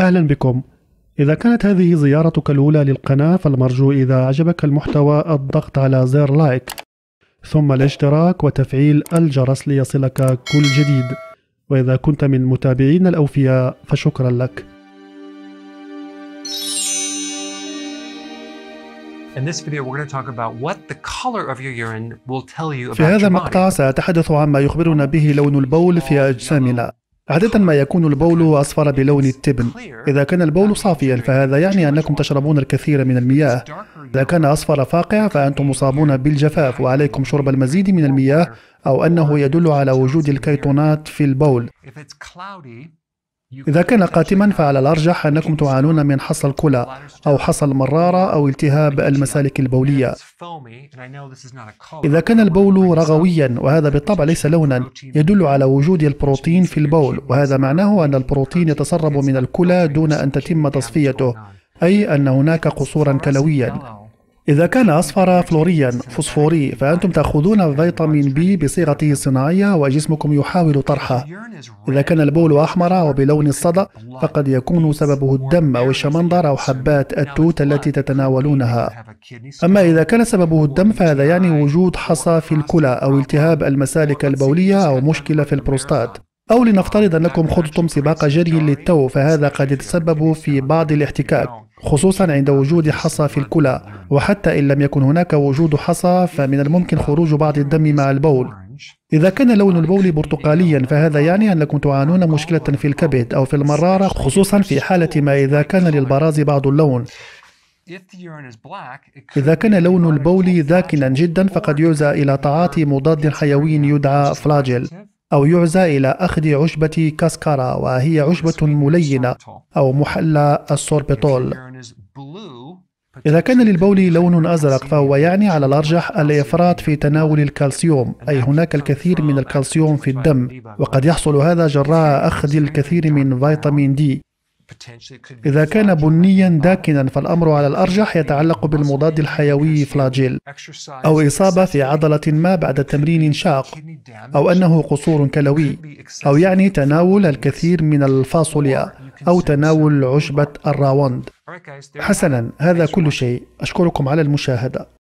أهلا بكم إذا كانت هذه زيارتك الأولى للقناة فالمرجو إذا أعجبك المحتوى الضغط على زر لايك ثم الاشتراك وتفعيل الجرس ليصلك كل جديد وإذا كنت من متابعين الأوفياء فشكرا لك في هذا المقطع سأتحدث عن ما يخبرنا به لون البول في أجسامنا عادة ما يكون البول أصفر بلون التبن إذا كان البول صافيا فهذا يعني أنكم تشربون الكثير من المياه إذا كان أصفر فاقع فأنتم مصابون بالجفاف وعليكم شرب المزيد من المياه أو أنه يدل على وجود الكيتونات في البول إذا كان قاتما فعلى الأرجح أنكم تعانون من حصى الكلى أو حصى المرارة أو التهاب المسالك البولية إذا كان البول رغويا وهذا بالطبع ليس لونا يدل على وجود البروتين في البول وهذا معناه أن البروتين يتسرب من الكلى دون أن تتم تصفيته أي أن هناك قصورا كلويا إذا كان أصفر فلوريا فوسفوري فأنتم تأخذون فيتامين بي بصيغته الصناعية وجسمكم يحاول طرحه إذا كان البول أحمر وبلون الصدأ فقد يكون سببه الدم أو الشمندر أو حبات التوت التي تتناولونها أما إذا كان سببه الدم فهذا يعني وجود حصى في الكلى أو التهاب المسالك البولية أو مشكلة في البروستات أو لنفترض أنكم خضتم سباق جري للتو فهذا قد يتسبب في بعض الاحتكاك خصوصا عند وجود حصى في الكلى وحتى إن لم يكن هناك وجود حصى فمن الممكن خروج بعض الدم مع البول إذا كان لون البول برتقاليا فهذا يعني أنكم تعانون مشكلة في الكبد أو في المرارة خصوصا في حالة ما إذا كان للبراز بعض اللون إذا كان لون البول ذاكنا جدا فقد يعزى إلى تعاطي مضاد حيوي يدعى فلاجل أو يعزى إلى أخذ عشبة كاسكارا وهي عشبة ملينة أو محلى السوربيتول إذا كان للبول لون أزرق فهو يعني على الأرجح الإفراط في تناول الكالسيوم أي هناك الكثير من الكالسيوم في الدم وقد يحصل هذا جراء أخذ الكثير من فيتامين دي إذا كان بنيا داكنا فالأمر على الأرجح يتعلق بالمضاد الحيوي فلاجيل أو إصابة في عضلة ما بعد تمرين شاق أو أنه قصور كلوي أو يعني تناول الكثير من الفاصوليا أو تناول عشبة الراوند حسنا هذا كل شيء أشكركم على المشاهدة